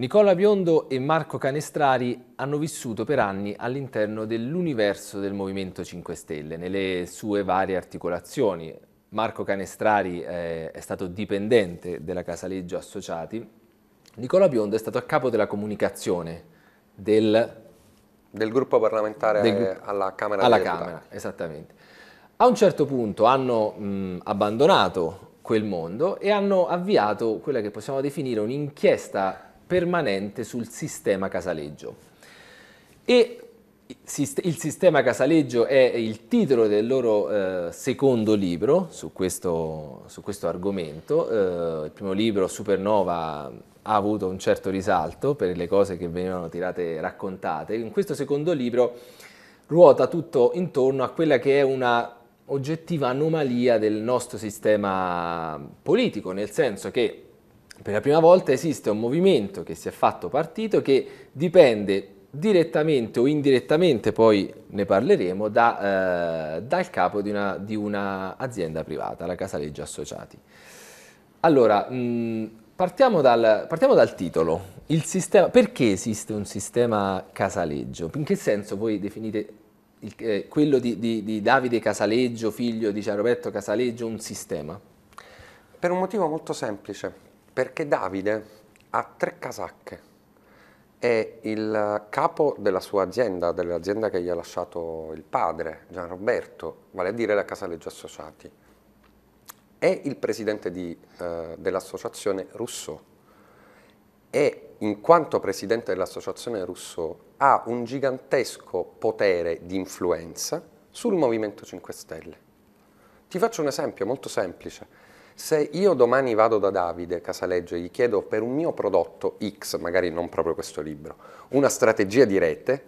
Nicola Biondo e Marco Canestrari hanno vissuto per anni all'interno dell'universo del Movimento 5 Stelle, nelle sue varie articolazioni. Marco Canestrari eh, è stato dipendente della Casaleggio Associati, Nicola Biondo è stato a capo della comunicazione del, del gruppo parlamentare del, alla Camera alla Camera, Deputati. Esattamente. A un certo punto hanno mh, abbandonato quel mondo e hanno avviato quella che possiamo definire un'inchiesta permanente sul sistema casaleggio. E il sistema casaleggio è il titolo del loro eh, secondo libro su questo, su questo argomento. Eh, il primo libro, Supernova, ha avuto un certo risalto per le cose che venivano tirate raccontate. In questo secondo libro ruota tutto intorno a quella che è una oggettiva anomalia del nostro sistema politico, nel senso che per la prima volta esiste un movimento che si è fatto partito che dipende direttamente o indirettamente, poi ne parleremo, da, eh, dal capo di una, di una, azienda privata, la Casaleggia Associati. Allora, mh, mm, partiamo, dal, partiamo, dal, titolo. Sistema, perché esiste un sistema casaleggio? In che senso voi definite il, eh, quello di, di, di, Davide Casaleggio, figlio di Gianroberto Casaleggio, un sistema? Per un motivo molto semplice. Perché Davide ha tre casacche È il capo della sua azienda, dell'azienda che gli ha lasciato il padre, Gianroberto, vale a dire la Casaleggio Associati, è il presidente di, eh, dell'associazione Rousseau e in quanto presidente dell'associazione Rousseau ha un gigantesco potere di influenza sul Movimento 5 Stelle. Ti faccio un esempio molto semplice. Se io domani vado da Davide Casaleggio e gli chiedo per un mio prodotto X, magari non proprio questo libro, una strategia di rete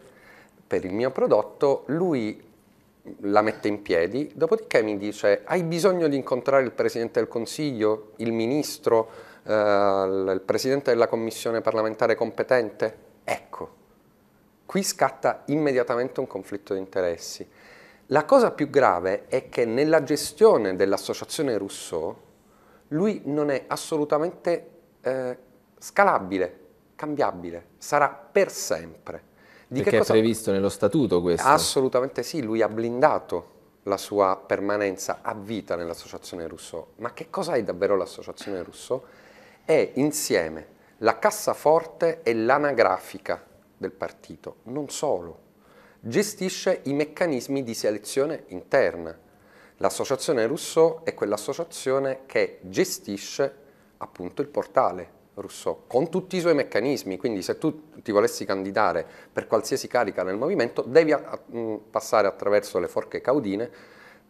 per il mio prodotto, lui la mette in piedi, dopodiché mi dice hai bisogno di incontrare il Presidente del Consiglio, il Ministro, eh, il Presidente della Commissione parlamentare competente? Ecco, qui scatta immediatamente un conflitto di interessi. La cosa più grave è che nella gestione dell'associazione Rousseau lui non è assolutamente eh, scalabile, cambiabile, sarà per sempre. Di Perché è previsto nello statuto questo? Assolutamente sì, lui ha blindato la sua permanenza a vita nell'associazione Rousseau. Ma che cosa è davvero l'associazione Rousseau? È insieme la cassaforte e l'anagrafica del partito, non solo. Gestisce i meccanismi di selezione interna L'associazione Rousseau è quell'associazione che gestisce appunto il portale Rousseau con tutti i suoi meccanismi, quindi se tu ti volessi candidare per qualsiasi carica nel movimento devi passare attraverso le forche caudine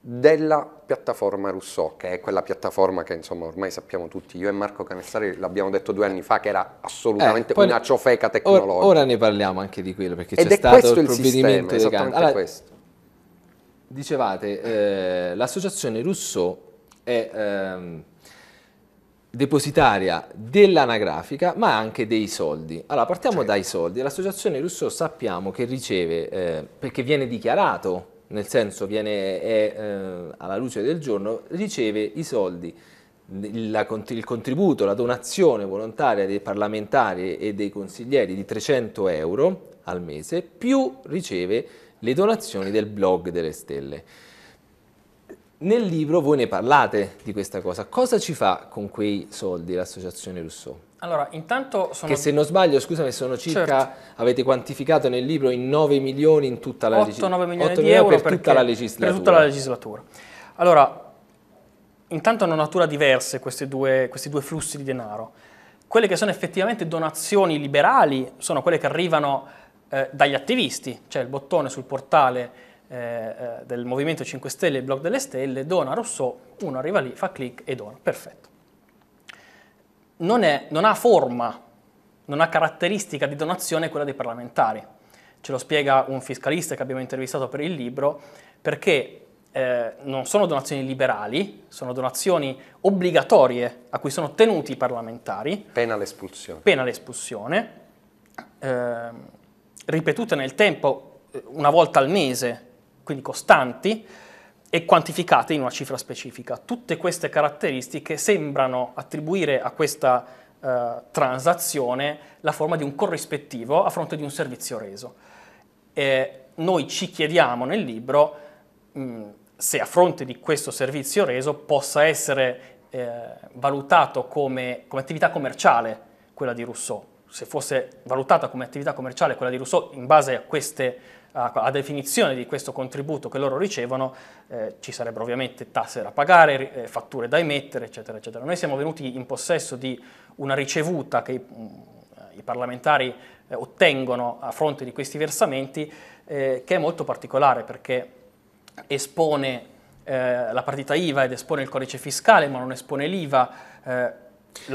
della piattaforma Rousseau, che è quella piattaforma che insomma ormai sappiamo tutti, io e Marco Canessari l'abbiamo detto due anni fa che era assolutamente eh, una ciofeca tecnologica. Or, ora ne parliamo anche di quello perché c'è stato il provvedimento sistema, di Allora, questo. Dicevate, eh, l'associazione Rousseau è ehm, depositaria dell'anagrafica ma anche dei soldi. Allora partiamo certo. dai soldi. L'associazione Rousseau sappiamo che riceve, eh, perché viene dichiarato, nel senso viene è, eh, alla luce del giorno, riceve i soldi la, il contributo, la donazione volontaria dei parlamentari e dei consiglieri di 300 euro al mese, più riceve le donazioni del blog delle stelle. Nel libro voi ne parlate di questa cosa. Cosa ci fa con quei soldi l'associazione Rousseau? Allora, intanto sono... Che se non sbaglio, scusami, sono circa, certo. avete quantificato nel libro in 9 milioni in tutta la legislatura. 8-9 milioni 8 di euro per tutta la legislatura. Per tutta la legislatura. Allora, intanto hanno natura diverse due, questi due flussi di denaro. Quelle che sono effettivamente donazioni liberali sono quelle che arrivano eh, dagli attivisti, cioè il bottone sul portale eh, eh del Movimento 5 Stelle, il blog delle stelle, dona Rousseau, uno arriva lì, fa clic e dona, perfetto. Non, è, non ha forma, non ha caratteristica di donazione quella dei parlamentari. Ce lo spiega un fiscalista che abbiamo intervistato per il libro, perché eh, non sono donazioni liberali, sono donazioni obbligatorie a cui sono tenuti i parlamentari. Pena l'espulsione. Pena l'espulsione. Eh, ripetute nel tempo eh, una volta al mese, quindi costanti, e quantificate in una cifra specifica. Tutte queste caratteristiche sembrano attribuire a questa eh, transazione la forma di un corrispettivo a fronte di un servizio reso. E noi ci chiediamo nel libro mh, mm, se a fronte di questo servizio reso possa essere eh, valutato come, come attività commerciale quella di Rousseau se fosse valutata come attività commerciale quella di Rousseau in base a queste a definizione di questo contributo che loro ricevono eh, ci sarebbero ovviamente tasse da pagare, eh, fatture da emettere, eccetera, eccetera. Noi siamo venuti in possesso di una ricevuta che i, mm, eh, i parlamentari eh, ottengono a fronte di questi versamenti eh, che è molto particolare perché espone la partita IVA ed espone il codice fiscale ma non espone l'IVA,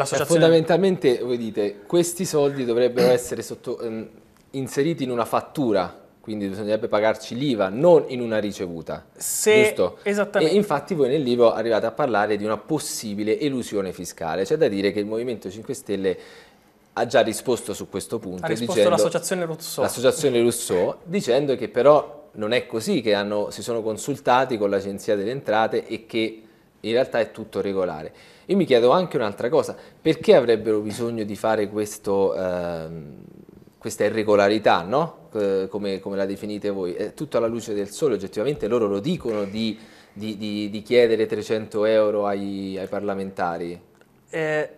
cioè, fondamentalmente voi dite questi soldi dovrebbero essere sotto, ehm, inseriti in una fattura, quindi bisognerebbe pagarci l'IVA, non in una ricevuta. Se, giusto? Esattamente. E infatti voi nell'IVA arrivate a parlare di una possibile elusione fiscale, c'è da dire che il Movimento 5 Stelle ha già risposto su questo punto. Ha risposto dicendo, l'associazione Rousseau. L'associazione Rousseau, dicendo che però non è così, che hanno, si sono consultati con l'Agenzia delle Entrate e che in realtà è tutto regolare. Io mi chiedo anche un'altra cosa, perché avrebbero bisogno di fare questo, eh, questa irregolarità, no? eh, come, come, la definite voi? È tutto alla luce del sole, oggettivamente loro lo dicono di, di, di, di chiedere 300 euro ai, ai parlamentari. Eh,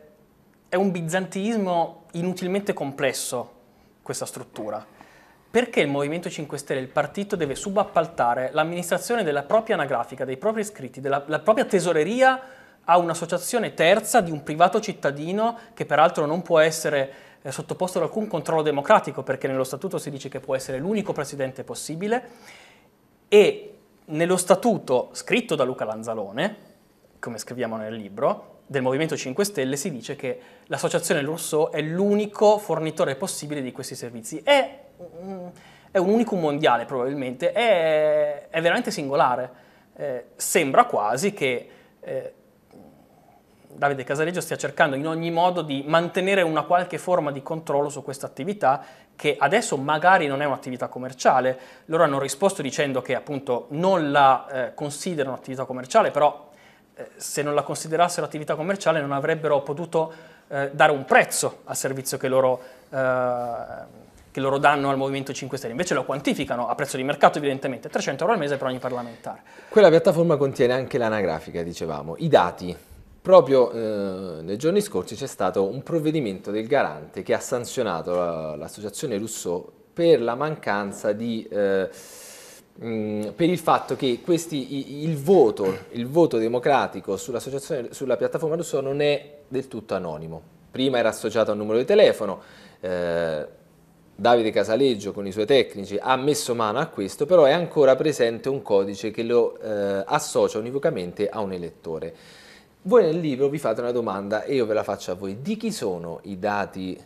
è un bizantinismo inutilmente complesso questa struttura perché il Movimento 5 Stelle, il partito, deve subappaltare l'amministrazione della propria anagrafica, dei propri iscritti, della propria tesoreria a un'associazione terza di un privato cittadino che peraltro non può essere eh, sottoposto ad alcun controllo democratico perché nello statuto si dice che può essere l'unico presidente possibile e nello statuto scritto da Luca Lanzalone, come scriviamo nel libro, del Movimento 5 Stelle si dice che l'associazione Rousseau è l'unico fornitore possibile di questi servizi. È, è un unicum mondiale probabilmente, è, è veramente singolare. Eh, sembra quasi che eh, Davide Casaleggio stia cercando in ogni modo di mantenere una qualche forma di controllo su questa attività che adesso magari non è un'attività commerciale. Loro hanno risposto dicendo che appunto non la eh, considerano attività commerciale, però eh, se non la considerassero attività commerciale non avrebbero potuto eh, dare un prezzo al servizio che loro, eh, che loro, danno al Movimento 5 Stelle, invece lo quantificano a prezzo di mercato evidentemente, 300 euro al mese per ogni parlamentare. Quella piattaforma contiene anche l'anagrafica, dicevamo, i dati. Proprio eh, nei giorni scorsi c'è stato un provvedimento del garante che ha sanzionato l'associazione Rousseau per la mancanza di eh, Mm, per il fatto che questi, il, voto, il voto democratico sulla piattaforma russa non è del tutto anonimo. Prima era associato a un numero di telefono, eh, Davide Casaleggio con i suoi tecnici ha messo mano a questo, però è ancora presente un codice che lo eh, associa univocamente a un elettore. Voi nel libro vi fate una domanda e io ve la faccio a voi. Di chi sono i dati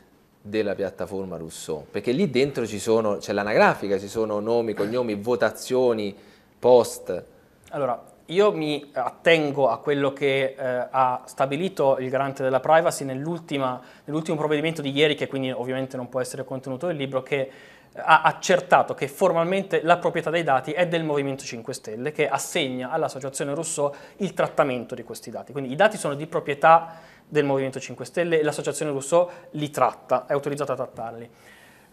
della piattaforma Rousseau, perché lì dentro c'è l'anagrafica, ci sono nomi, cognomi, votazioni, post. Allora, io mi attengo a quello che eh, ha stabilito il garante della privacy nell'ultimo nell provvedimento di ieri, che quindi ovviamente non può essere contenuto nel libro, che eh, ha accertato che formalmente la proprietà dei dati è del Movimento 5 Stelle, che assegna all'Associazione Rousseau il trattamento di questi dati. Quindi i dati sono di proprietà del Movimento 5 Stelle e l'Associazione Rousseau li tratta, è autorizzata a trattarli.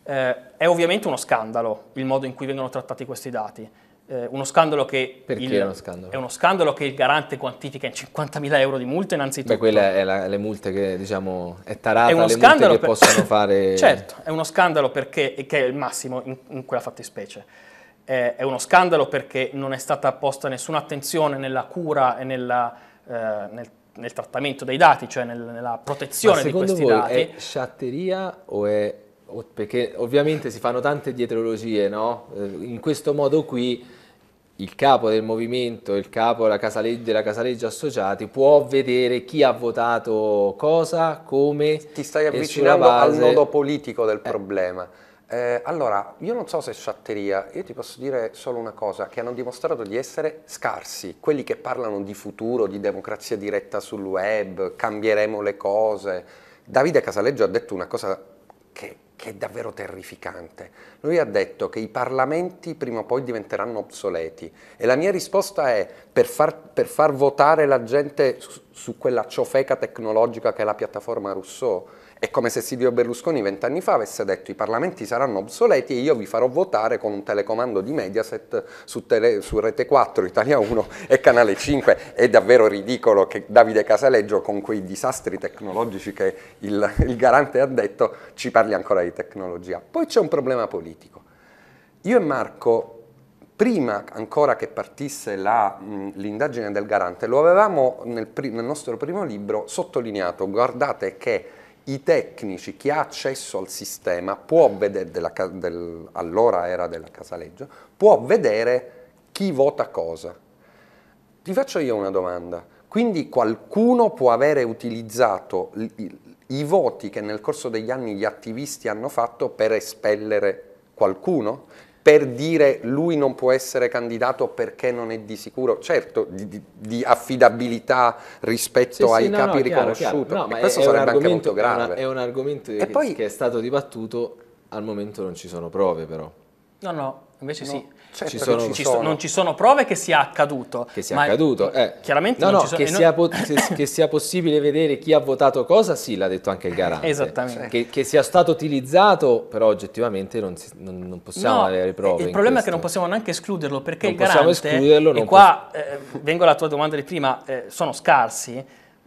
Eh, è ovviamente uno scandalo il modo in cui vengono trattati questi dati. Eh, uno scandalo che Perché il, è, uno scandalo? è uno scandalo che il garante quantifica in 50.000 euro di multe innanzitutto. Beh, quella è la, le multe che diciamo è tarata, è uno le multe che per... possono fare... Certo, è uno scandalo perché, che è il massimo in, in quella fattispecie. Eh, è uno scandalo perché non è stata posta nessuna attenzione nella cura e nella, eh, nel nel trattamento dei dati, cioè nel, nella protezione di questi dati. Secondo è sciatteria o è... O perché ovviamente si fanno tante dietrologie, no? Eh, in questo modo qui il capo del movimento, il capo della casaleggia, della Casaleggio Associati può vedere chi ha votato cosa, come. Ti stai avvicinando base... al nodo politico del eh. problema eh, allora, io non so se è sciatteria, io ti posso dire solo una cosa, che hanno dimostrato di essere scarsi, quelli che parlano di futuro, di democrazia diretta sul web, cambieremo le cose. Davide Casaleggio ha detto una cosa che, che è davvero terrificante. Lui ha detto che i parlamenti prima o poi diventeranno obsoleti e la mia risposta è per far, per far votare la gente su, su quella ciofeca tecnologica che è la piattaforma Rousseau è come se Silvio Berlusconi vent'anni fa avesse detto i parlamenti saranno obsoleti e io vi farò votare con un telecomando di Mediaset su, tele, su Rete 4, Italia 1 e Canale 5. È davvero ridicolo che Davide Casaleggio con quei disastri tecnologici che il, il garante ha detto ci parli ancora di tecnologia. Poi c'è un problema politico. Io e Marco prima ancora che partisse l'indagine del garante, lo avevamo nel, nel, nostro primo libro sottolineato, guardate che i tecnici, chi ha accesso al sistema, può vedere, della, del, allora era della Casaleggio, può vedere chi vota cosa. Ti faccio io una domanda. Quindi qualcuno può avere utilizzato i, i voti che nel corso degli anni gli attivisti hanno fatto per espellere qualcuno? per dire lui non può essere candidato perché non è di sicuro, certo di, di, di affidabilità rispetto sì, ai sì, capi no, riconosciuti, no, questo è, sarebbe anche molto grave. È un, è un argomento che, poi, che, è stato dibattuto, al momento non ci sono prove però. No, no, Invece no. sì, cioè, certo ci sono, ci sono. non ci sono prove che sia accaduto. Che sia accaduto, eh. Chiaramente no, no, sono, che, sia po- che, sia possibile vedere chi ha votato cosa, sì, l'ha detto anche il garante. Esattamente. Che, che sia stato utilizzato, però oggettivamente non, si, non, non possiamo avere prove. Il problema questo. è che non possiamo neanche escluderlo, perché non il garante... Non possiamo escluderlo, E qua poss- eh, vengo alla tua domanda di prima, eh, sono scarsi.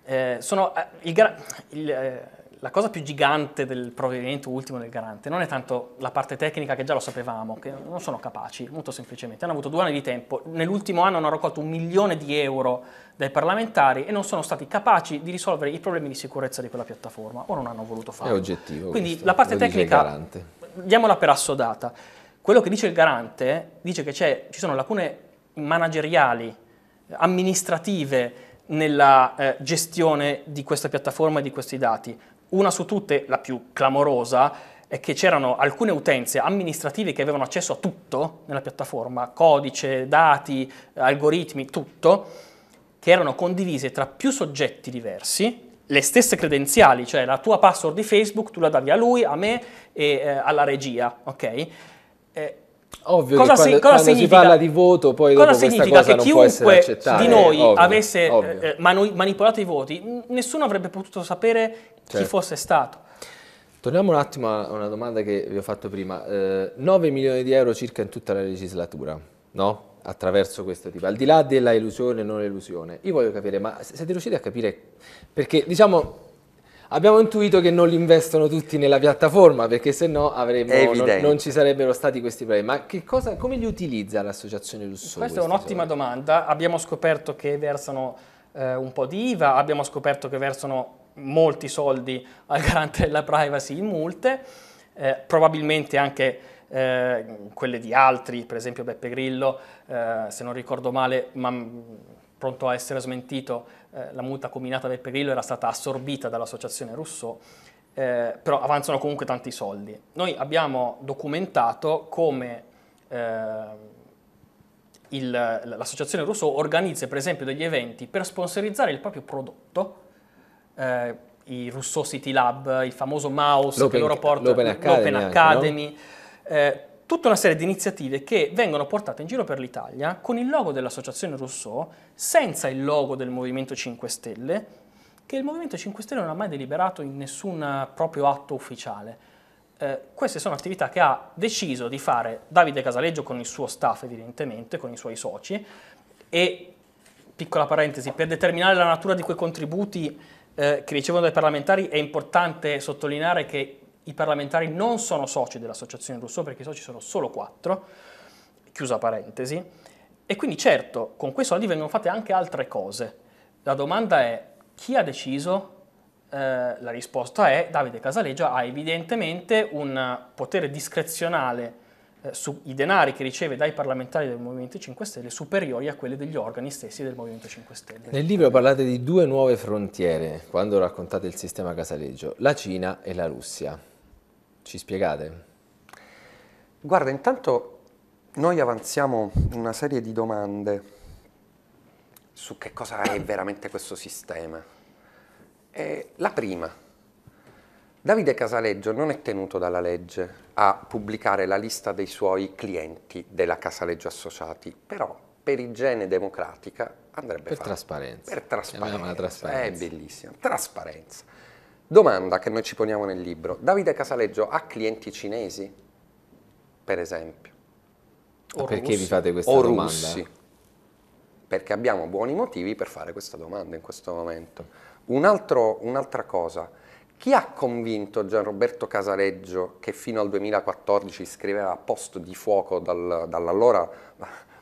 Eh, sono, eh, il, gar- il eh, la cosa più gigante del provvedimento ultimo del garante non è tanto la parte tecnica che già lo sapevamo, che non sono capaci, molto semplicemente. Hanno avuto due anni di tempo, nell'ultimo anno hanno raccolto un milione di euro dai parlamentari e non sono stati capaci di risolvere i problemi di sicurezza di quella piattaforma o non hanno voluto farlo. È oggettivo. Quindi questo. la parte lo tecnica, diamola per assodata. Quello che dice il garante dice che ci sono lacune manageriali, amministrative, nella eh, gestione di questa piattaforma e di questi dati. Una su tutte, la più clamorosa, è che c'erano alcune utenze amministrative che avevano accesso a tutto nella piattaforma, codice, dati, algoritmi, tutto, che erano condivise tra più soggetti diversi, le stesse credenziali, cioè la tua password di Facebook tu la davi a lui, a me e eh, alla regia, ok? Eh, Ovvio cosa, quando, se, cosa significa, si parla di voto, poi cosa significa cosa che chiunque di noi ovvio, avesse ovvio. Eh, eh manipolato i voti, nessuno avrebbe potuto sapere certo. chi fosse stato. Torniamo un attimo a una domanda che vi ho fatto prima. Eh, 9 milioni di euro circa in tutta la legislatura, no? attraverso questo tipo, al di là della illusione e non illusione, io voglio capire, ma siete riusciti a capire, perché diciamo Abbiamo intuito che non li investono tutti nella piattaforma perché se no non, non, ci sarebbero stati questi problemi. Ma cosa, come li utilizza l'associazione Lusso? Questa è un'ottima domanda. Abbiamo scoperto che versano eh, un po' di IVA, abbiamo scoperto che versano molti soldi al garante della privacy in multe, eh, probabilmente anche eh, quelle di altri, per esempio Beppe Grillo, eh, se non ricordo male, ma mm, pronto a essere smentito, eh, la multa combinata del Perillo era stata assorbita dall'associazione Rousseau, eh, però avanzano comunque tanti soldi. Noi abbiamo documentato come eh, il, l'associazione Rousseau organizza per esempio degli eventi per sponsorizzare il proprio prodotto, eh, i Rousseau City Lab, il famoso mouse l'open, che loro portano, l'Open Academy, l'open Academy anche, no? eh, tutta una serie di iniziative che vengono portate in giro per l'Italia con il logo dell'associazione Rousseau, senza il logo del Movimento 5 Stelle, che il Movimento 5 Stelle non ha mai deliberato in nessun proprio atto ufficiale. Eh, queste sono attività che ha deciso di fare Davide Casaleggio con il suo staff evidentemente, con i suoi soci, e piccola parentesi, per determinare la natura di quei contributi eh, che ricevono dai parlamentari è importante sottolineare che i parlamentari non sono soci dell'associazione Rousseau perché i soci sono solo quattro, chiusa parentesi, e quindi certo con quei soldi vengono fatte anche altre cose. La domanda è chi ha deciso? Eh, la risposta è Davide Casaleggia ha evidentemente un potere discrezionale eh, sui denari che riceve dai parlamentari del Movimento 5 Stelle superiori a quelli degli organi stessi del Movimento 5 Stelle. Nel libro parlate di due nuove frontiere quando raccontate il sistema casaleggio, la Cina e la Russia. Ci spiegate? Guarda, intanto noi avanziamo una serie di domande su che cosa è veramente questo sistema. E la prima, Davide Casaleggio non è tenuto dalla legge a pubblicare la lista dei suoi clienti della Casaleggio Associati, però per igiene democratica andrebbe per fatto. Trasparenza. Per trasparenza. Per trasparenza. È bellissimo. Trasparenza. Domanda che noi ci poniamo nel libro, Davide Casaleggio ha clienti cinesi, per esempio? O perché russi? vi fate questa o domanda? Russi? Perché abbiamo buoni motivi per fare questa domanda in questo momento. Un altro, un'altra cosa, chi ha convinto Gianroberto Casaleggio che fino al 2014 scriveva post di fuoco dal, dall'allora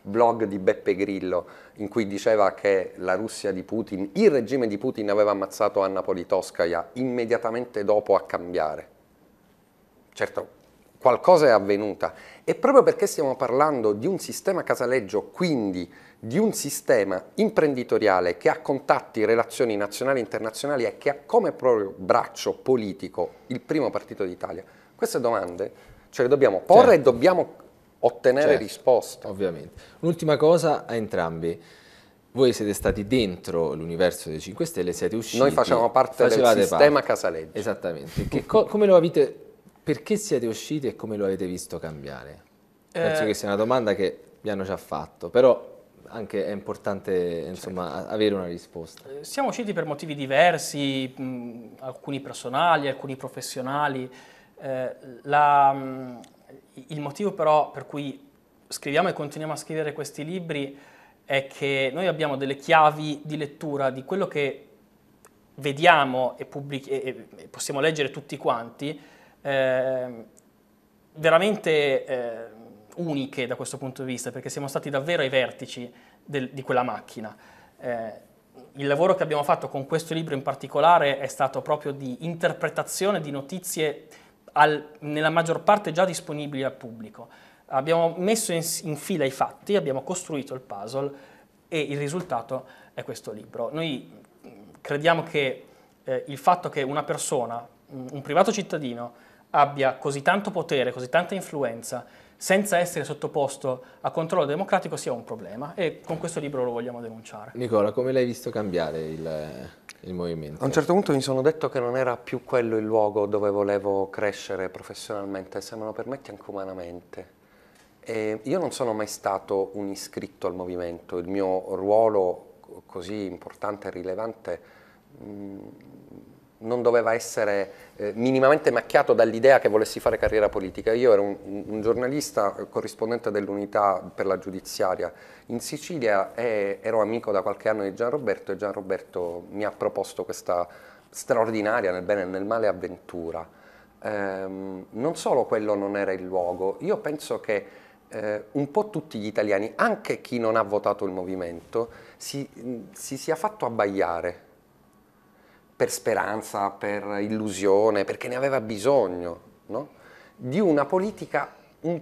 blog di Beppe Grillo in cui diceva che la Russia di Putin, il regime di Putin aveva ammazzato Anna Politkovskaya immediatamente dopo a cambiare. Certo, qualcosa è avvenuta e proprio perché stiamo parlando di un sistema casaleggio, quindi di un sistema imprenditoriale che ha contatti, relazioni nazionali e internazionali e che ha come proprio braccio politico il primo partito d'Italia, queste domande ce le dobbiamo porre certo. e dobbiamo ottenere certo, risposte. Ovviamente. Un'ultima cosa a entrambi. Voi siete stati dentro l'universo dei 5 Stelle, siete usciti. Noi facciamo parte del sistema parte. Casaleggio. Esattamente. Co avete, perché siete usciti e come lo avete visto cambiare? Eh. Penso che sia una domanda che vi hanno già fatto, però anche è importante insomma, certo. avere una risposta. Eh, siamo usciti per motivi diversi, mh, alcuni personali, alcuni professionali. Eh, la, mh, il motivo però per cui scriviamo e continuiamo a scrivere questi libri è che noi abbiamo delle chiavi di lettura di quello che vediamo e, pubblic- e, e possiamo leggere tutti quanti, eh, veramente eh, uniche da questo punto di vista, perché siamo stati davvero ai vertici del, di quella macchina. Eh, il lavoro che abbiamo fatto con questo libro in particolare è stato proprio di interpretazione di notizie al, nella maggior parte già disponibili al pubblico. Abbiamo messo in, in fila i fatti, abbiamo costruito il puzzle e il risultato è questo libro. Noi mm, crediamo che eh, il fatto che una persona, mm, un privato cittadino, abbia così tanto potere, così tanta influenza, senza essere sottoposto a controllo democratico sia un problema e con questo libro lo vogliamo denunciare. Nicola, come l'hai visto cambiare il, il movimento. A un certo punto mi sono detto che non era più quello il luogo dove volevo crescere professionalmente, se me lo permetti anche umanamente. E io non sono mai stato un iscritto al movimento, il mio ruolo così importante e rilevante mh, mm, non doveva essere eh, minimamente macchiato dall'idea che volessi fare carriera politica. Io ero un, un giornalista eh, corrispondente dell'unità per la giudiziaria in Sicilia e eh, ero amico da qualche anno di Gianroberto e Gianroberto mi ha proposto questa straordinaria, nel bene e nel male, avventura. Ehm, non solo quello non era il luogo, io penso che eh, un po' tutti gli italiani, anche chi non ha votato il movimento, si, si sia fatto abbagliare per speranza, per illusione, perché ne aveva bisogno, no? di una politica, un,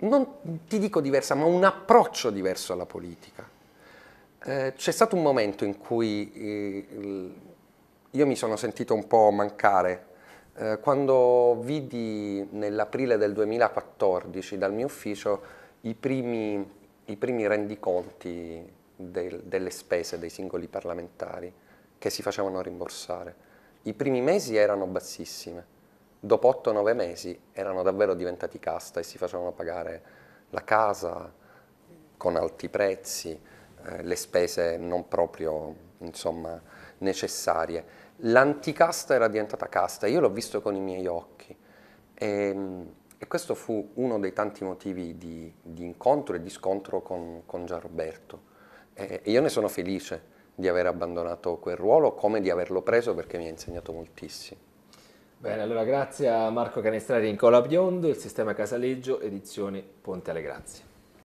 non ti dico diversa, ma un approccio diverso alla politica. Eh, c'è stato un momento in cui eh, io mi sono sentito un po' mancare eh, quando vidi nell'aprile del 2014 dal mio ufficio i primi, i primi rendiconti del, delle spese dei singoli parlamentari che si facevano rimborsare. I primi mesi erano bassissime, dopo 8-9 mesi erano davvero diventati casta e si facevano pagare la casa con alti prezzi, eh, le spese non proprio insomma, necessarie. L'anticasta era diventata casta, io l'ho visto con i miei occhi e, ehm, e questo fu uno dei tanti motivi di, di incontro e di scontro con, con Gianroberto e, eh, e io ne sono felice di aver abbandonato quel ruolo come di averlo preso perché mi ha insegnato moltissimo. Bene, allora grazie a Marco Canestrari in Cola Biondo, il sistema Casaleggio, edizioni Ponte alle Grazie.